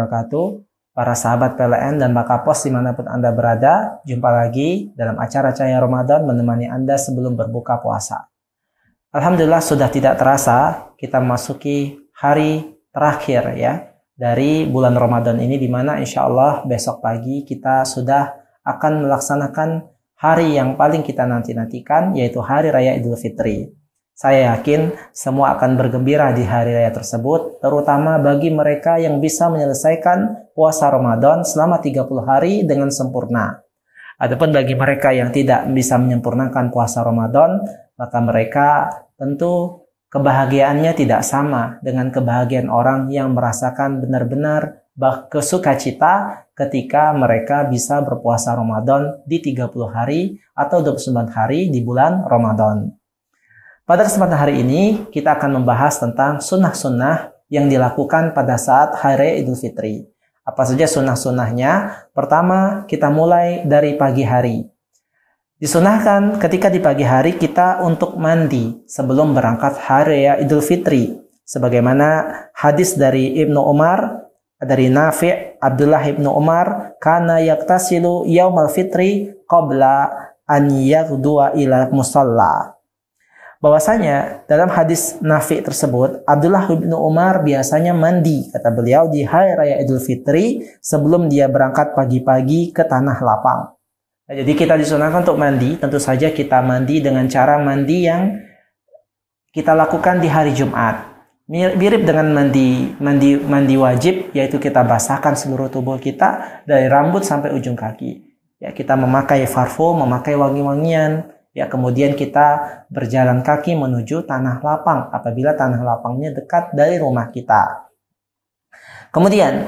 wabarakatuh. Para sahabat PLN dan Pos dimanapun Anda berada, jumpa lagi dalam acara Cahaya Ramadan menemani Anda sebelum berbuka puasa. Alhamdulillah sudah tidak terasa kita memasuki hari terakhir ya dari bulan Ramadan ini di mana insya Allah besok pagi kita sudah akan melaksanakan hari yang paling kita nanti-nantikan yaitu hari raya Idul Fitri. Saya yakin semua akan bergembira di hari raya tersebut, terutama bagi mereka yang bisa menyelesaikan puasa Ramadan selama 30 hari dengan sempurna. Adapun bagi mereka yang tidak bisa menyempurnakan puasa Ramadan, maka mereka tentu kebahagiaannya tidak sama dengan kebahagiaan orang yang merasakan benar-benar kesuka cita ketika mereka bisa berpuasa Ramadan di 30 hari atau 29 hari di bulan Ramadan. Pada kesempatan hari ini, kita akan membahas tentang sunnah-sunnah yang dilakukan pada saat Hari Idul Fitri. Apa saja sunnah-sunnahnya? Pertama, kita mulai dari pagi hari. Disunahkan ketika di pagi hari kita untuk mandi sebelum berangkat Hari Idul Fitri. Sebagaimana hadis dari Ibnu Umar, dari Nafi' Abdullah Ibnu Umar, Kana yaktasilu yaumal fitri qabla an yagdua ila musalla bahwasanya dalam hadis Nafi tersebut Abdullah bin Umar biasanya mandi kata beliau di hari raya Idul Fitri sebelum dia berangkat pagi-pagi ke tanah lapang. Nah, jadi kita disunahkan untuk mandi, tentu saja kita mandi dengan cara mandi yang kita lakukan di hari Jumat. Mirip dengan mandi mandi mandi wajib yaitu kita basahkan seluruh tubuh kita dari rambut sampai ujung kaki. Ya, kita memakai parfum, memakai wangi-wangian, Ya, kemudian kita berjalan kaki menuju tanah lapang apabila tanah lapangnya dekat dari rumah kita. Kemudian,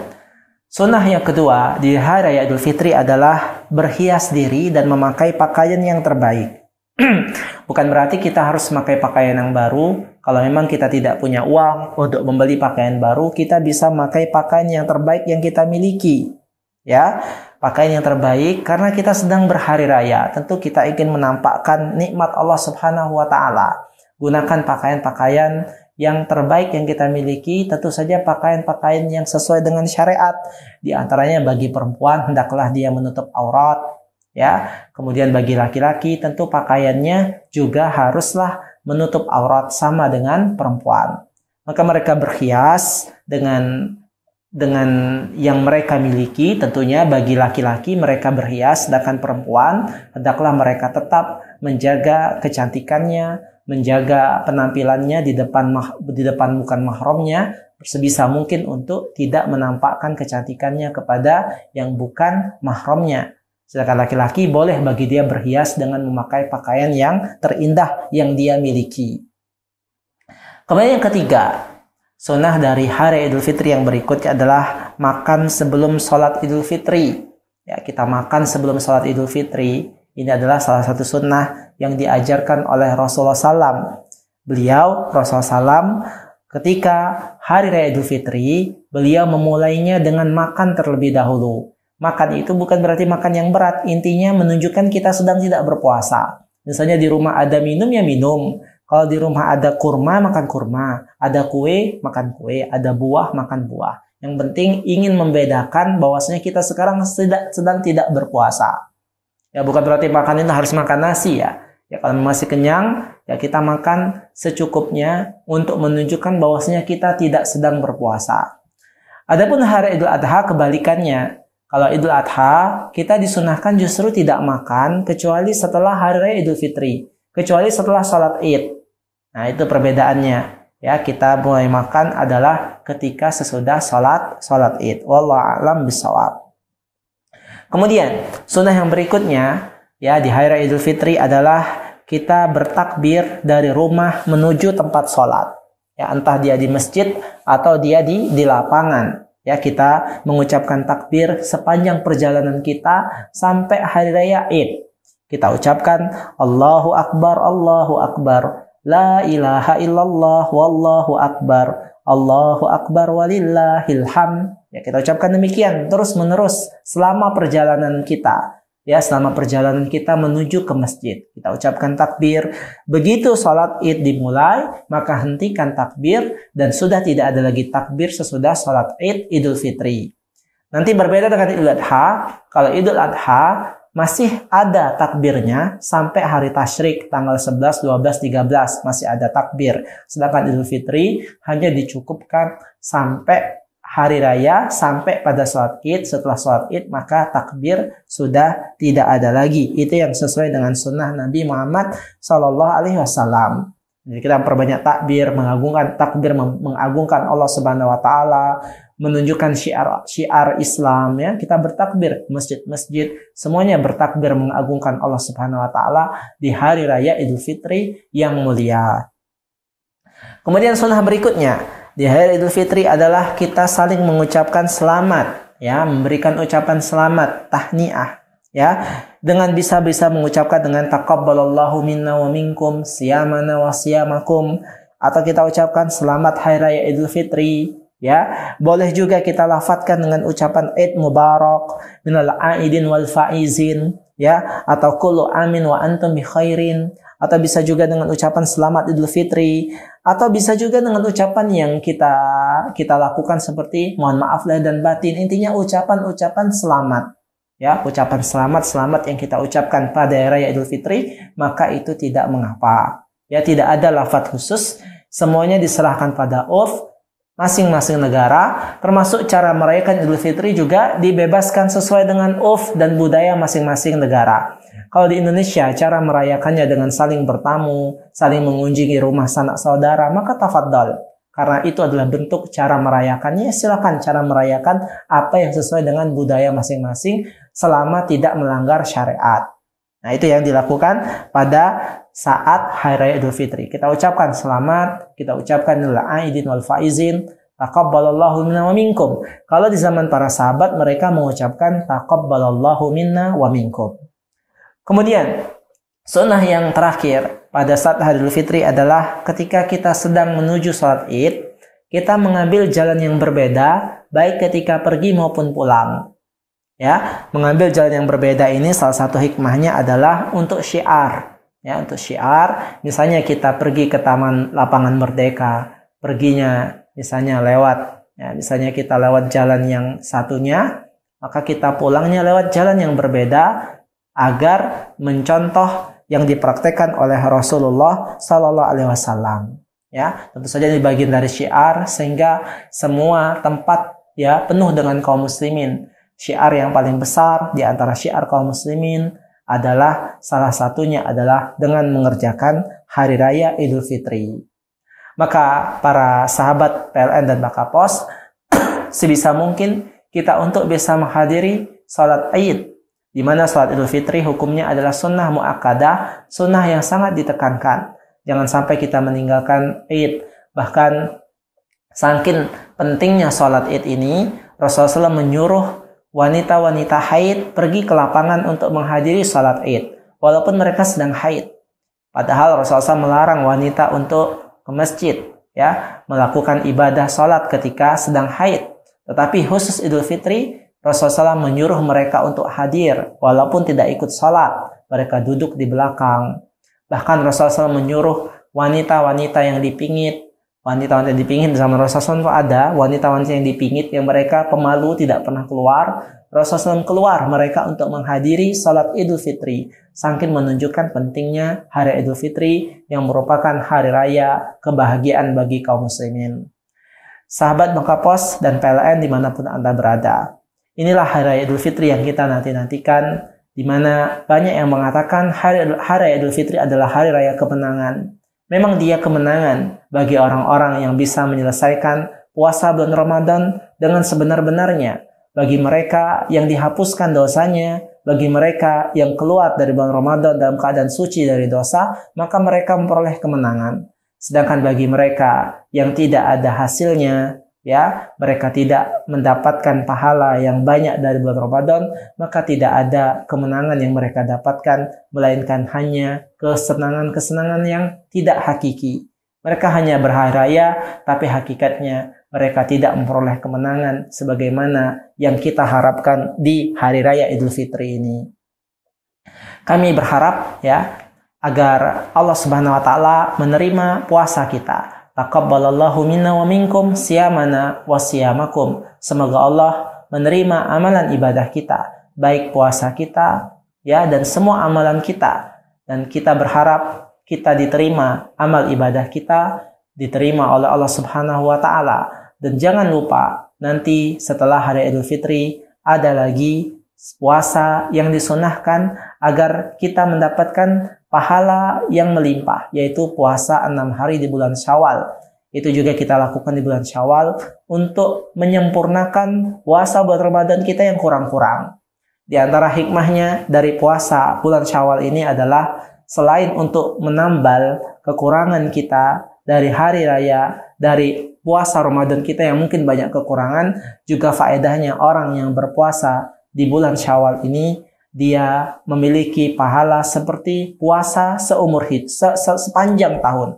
sunnah yang kedua di hari raya Idul Fitri adalah berhias diri dan memakai pakaian yang terbaik. Bukan berarti kita harus memakai pakaian yang baru. Kalau memang kita tidak punya uang untuk membeli pakaian baru, kita bisa memakai pakaian yang terbaik yang kita miliki. Ya, pakaian yang terbaik karena kita sedang berhari raya. Tentu kita ingin menampakkan nikmat Allah Subhanahu wa taala. Gunakan pakaian-pakaian yang terbaik yang kita miliki, tentu saja pakaian-pakaian yang sesuai dengan syariat. Di antaranya bagi perempuan hendaklah dia menutup aurat, ya. Kemudian bagi laki-laki tentu pakaiannya juga haruslah menutup aurat sama dengan perempuan. Maka mereka berhias dengan dengan yang mereka miliki tentunya bagi laki-laki mereka berhias sedangkan perempuan hendaklah mereka tetap menjaga kecantikannya menjaga penampilannya di depan di depan bukan mahramnya sebisa mungkin untuk tidak menampakkan kecantikannya kepada yang bukan mahramnya sedangkan laki-laki boleh bagi dia berhias dengan memakai pakaian yang terindah yang dia miliki kemudian yang ketiga Sunnah dari hari Idul Fitri yang berikutnya adalah makan sebelum sholat Idul Fitri. Ya, kita makan sebelum sholat Idul Fitri. Ini adalah salah satu sunnah yang diajarkan oleh Rasulullah SAW. Beliau, Rasulullah SAW, ketika hari Raya Idul Fitri, beliau memulainya dengan makan terlebih dahulu. Makan itu bukan berarti makan yang berat, intinya menunjukkan kita sedang tidak berpuasa. Misalnya di rumah ada minum ya minum, kalau di rumah ada kurma, makan kurma. Ada kue, makan kue. Ada buah, makan buah. Yang penting ingin membedakan bahwasanya kita sekarang sedang, sedang tidak berpuasa. Ya bukan berarti makan itu harus makan nasi ya. Ya kalau masih kenyang, ya kita makan secukupnya untuk menunjukkan bahwasanya kita tidak sedang berpuasa. Adapun hari Idul Adha kebalikannya. Kalau Idul Adha, kita disunahkan justru tidak makan kecuali setelah hari Idul Fitri, kecuali setelah sholat Id. Nah, itu perbedaannya. Ya, kita mulai makan adalah ketika sesudah sholat sholat Id. Wallahu alam bisawab. Kemudian, sunnah yang berikutnya ya di hari Idul Fitri adalah kita bertakbir dari rumah menuju tempat sholat. Ya, entah dia di masjid atau dia di di lapangan. Ya, kita mengucapkan takbir sepanjang perjalanan kita sampai hari raya Id. Kita ucapkan Allahu Akbar, Allahu Akbar La ilaha illallah wallahu akbar. Allahu akbar walillahilham. Ya kita ucapkan demikian terus menerus selama perjalanan kita. Ya selama perjalanan kita menuju ke masjid. Kita ucapkan takbir. Begitu sholat Id dimulai, maka hentikan takbir dan sudah tidak ada lagi takbir sesudah sholat Id Idul Fitri. Nanti berbeda dengan Idul Adha. Kalau Idul Adha masih ada takbirnya sampai hari tasyrik tanggal 11, 12, 13 masih ada takbir. Sedangkan Idul Fitri hanya dicukupkan sampai hari raya sampai pada sholat id setelah sholat id maka takbir sudah tidak ada lagi itu yang sesuai dengan sunnah Nabi Muhammad Shallallahu Alaihi Wasallam jadi kita perbanyak takbir mengagungkan takbir mengagungkan Allah Subhanahu Wa Taala menunjukkan syiar syiar Islam ya kita bertakbir masjid-masjid semuanya bertakbir mengagungkan Allah Subhanahu wa taala di hari raya Idul Fitri yang mulia. Kemudian sunnah berikutnya di hari Idul Fitri adalah kita saling mengucapkan selamat ya memberikan ucapan selamat tahniah ya dengan bisa-bisa mengucapkan dengan takabbalallahu minna wa minkum siyamana wa siyamakum atau kita ucapkan selamat hari raya Idul Fitri ya boleh juga kita lafadkan dengan ucapan Eid Mubarak minal aidin wal faizin ya atau kullu amin wa antum bi khairin atau bisa juga dengan ucapan selamat Idul Fitri atau bisa juga dengan ucapan yang kita kita lakukan seperti mohon maaf lah dan batin intinya ucapan-ucapan selamat ya ucapan selamat selamat yang kita ucapkan pada raya Idul Fitri maka itu tidak mengapa ya tidak ada lafadz khusus semuanya diserahkan pada of masing-masing negara, termasuk cara merayakan Idul Fitri juga dibebaskan sesuai dengan uf dan budaya masing-masing negara. Kalau di Indonesia, cara merayakannya dengan saling bertamu, saling mengunjungi rumah sanak saudara, maka tafadhal. Karena itu adalah bentuk cara merayakannya, silakan cara merayakan apa yang sesuai dengan budaya masing-masing selama tidak melanggar syariat. Nah, itu yang dilakukan pada saat Hari Raya Idul Fitri. Kita ucapkan selamat, kita ucapkan lil aidin wal faizin, taqabbalallahu minna wa minkum. Kalau di zaman para sahabat mereka mengucapkan taqabbalallahu minna wa minkum. Kemudian sunnah yang terakhir pada saat Hari Idul Fitri adalah ketika kita sedang menuju sholat Id, kita mengambil jalan yang berbeda baik ketika pergi maupun pulang. Ya, mengambil jalan yang berbeda ini salah satu hikmahnya adalah untuk syiar ya untuk syiar misalnya kita pergi ke taman lapangan merdeka perginya misalnya lewat ya misalnya kita lewat jalan yang satunya maka kita pulangnya lewat jalan yang berbeda agar mencontoh yang dipraktekkan oleh Rasulullah Sallallahu Alaihi Wasallam ya tentu saja ini bagian dari syiar sehingga semua tempat ya penuh dengan kaum muslimin syiar yang paling besar di antara syiar kaum muslimin adalah salah satunya adalah dengan mengerjakan hari raya Idul Fitri. Maka para sahabat PLN dan Bakapos sebisa mungkin kita untuk bisa menghadiri salat Id di mana salat Idul Fitri hukumnya adalah sunnah muakkadah, sunnah yang sangat ditekankan. Jangan sampai kita meninggalkan Id. Bahkan saking pentingnya salat Id ini, Rasulullah menyuruh wanita-wanita haid pergi ke lapangan untuk menghadiri salat Id, walaupun mereka sedang haid. Padahal Rasulullah melarang wanita untuk ke masjid, ya, melakukan ibadah salat ketika sedang haid. Tetapi khusus Idul Fitri, Rasulullah menyuruh mereka untuk hadir, walaupun tidak ikut salat. Mereka duduk di belakang. Bahkan Rasulullah menyuruh wanita-wanita yang dipingit wanita-wanita yang dipingit zaman Rasulullah itu ada wanita-wanita yang dipingit yang mereka pemalu tidak pernah keluar Rasulullah keluar mereka untuk menghadiri salat Idul Fitri sangkin menunjukkan pentingnya hari Idul Fitri yang merupakan hari raya kebahagiaan bagi kaum muslimin sahabat Pos dan PLN dimanapun Anda berada inilah hari raya Idul Fitri yang kita nanti-nantikan di mana banyak yang mengatakan hari, hari Idul Fitri adalah hari raya kemenangan Memang dia kemenangan bagi orang-orang yang bisa menyelesaikan puasa bulan Ramadan dengan sebenar-benarnya, bagi mereka yang dihapuskan dosanya, bagi mereka yang keluar dari bulan Ramadan dalam keadaan suci dari dosa, maka mereka memperoleh kemenangan. Sedangkan bagi mereka yang tidak ada hasilnya, ya mereka tidak mendapatkan pahala yang banyak dari bulan Ramadan maka tidak ada kemenangan yang mereka dapatkan melainkan hanya kesenangan-kesenangan yang tidak hakiki mereka hanya berhari raya tapi hakikatnya mereka tidak memperoleh kemenangan sebagaimana yang kita harapkan di hari raya Idul Fitri ini kami berharap ya agar Allah Subhanahu wa taala menerima puasa kita Taqabbalallahu minna wa minkum siyamana wa siyamakum. Semoga Allah menerima amalan ibadah kita, baik puasa kita ya dan semua amalan kita dan kita berharap kita diterima amal ibadah kita diterima oleh Allah Subhanahu wa taala dan jangan lupa nanti setelah hari Idul Fitri ada lagi puasa yang disunahkan agar kita mendapatkan pahala yang melimpah, yaitu puasa enam hari di bulan Syawal. Itu juga kita lakukan di bulan Syawal untuk menyempurnakan puasa buat Ramadan kita yang kurang-kurang. Di antara hikmahnya dari puasa bulan Syawal ini adalah selain untuk menambal kekurangan kita dari hari raya, dari puasa Ramadan kita yang mungkin banyak kekurangan, juga faedahnya orang yang berpuasa di bulan Syawal ini dia memiliki pahala seperti puasa seumur hidup se -se sepanjang tahun.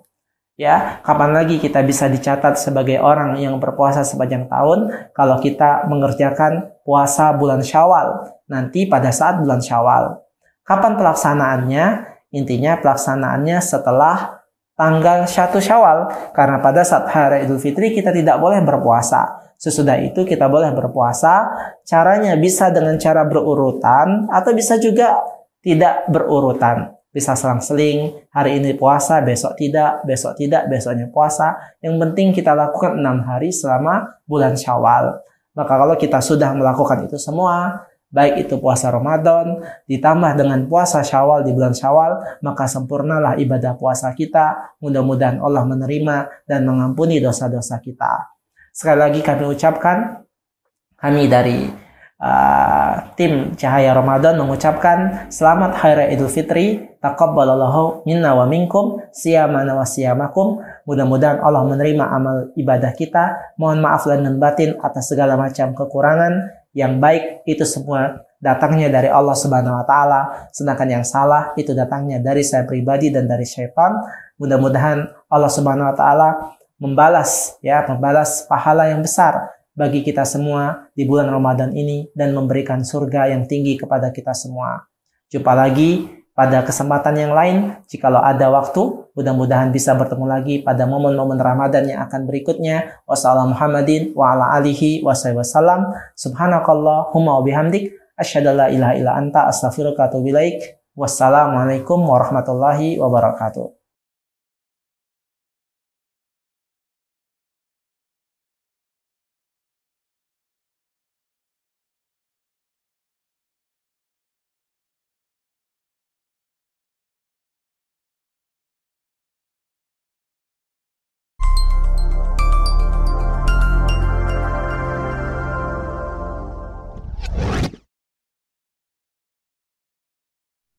Ya, kapan lagi kita bisa dicatat sebagai orang yang berpuasa sepanjang tahun kalau kita mengerjakan puasa bulan Syawal nanti pada saat bulan Syawal. Kapan pelaksanaannya? Intinya pelaksanaannya setelah tanggal satu Syawal karena pada saat hari Idul Fitri kita tidak boleh berpuasa. Sesudah itu kita boleh berpuasa. Caranya bisa dengan cara berurutan atau bisa juga tidak berurutan. Bisa selang-seling, hari ini puasa, besok tidak, besok tidak, besoknya puasa. Yang penting kita lakukan enam hari selama bulan Syawal. Maka kalau kita sudah melakukan itu semua, baik itu puasa Ramadan ditambah dengan puasa Syawal di bulan Syawal, maka sempurnalah ibadah puasa kita. Mudah-mudahan Allah menerima dan mengampuni dosa-dosa kita. Sekali lagi kami ucapkan kami dari Uh, tim Cahaya Ramadan mengucapkan selamat Hari Raya Idul Fitri, taqabbalallahu minna wa minkum siyamana wa siyamakum. Mudah-mudahan Allah menerima amal ibadah kita. Mohon maaf dan batin atas segala macam kekurangan. Yang baik itu semua datangnya dari Allah Subhanahu wa taala, sedangkan yang salah itu datangnya dari saya pribadi dan dari syaitan. Mudah-mudahan Allah Subhanahu wa taala membalas ya, membalas pahala yang besar bagi kita semua di bulan Ramadan ini dan memberikan surga yang tinggi kepada kita semua. Jumpa lagi pada kesempatan yang lain, jikalau ada waktu, mudah-mudahan bisa bertemu lagi pada momen-momen Ramadan yang akan berikutnya. Wassalamu Muhammadin wa ala alihi wa sallam. Subhanakallahumma wa bihamdik. Asyhadu ilaha illa anta astaghfiruka wa Wassalamualaikum warahmatullahi wabarakatuh.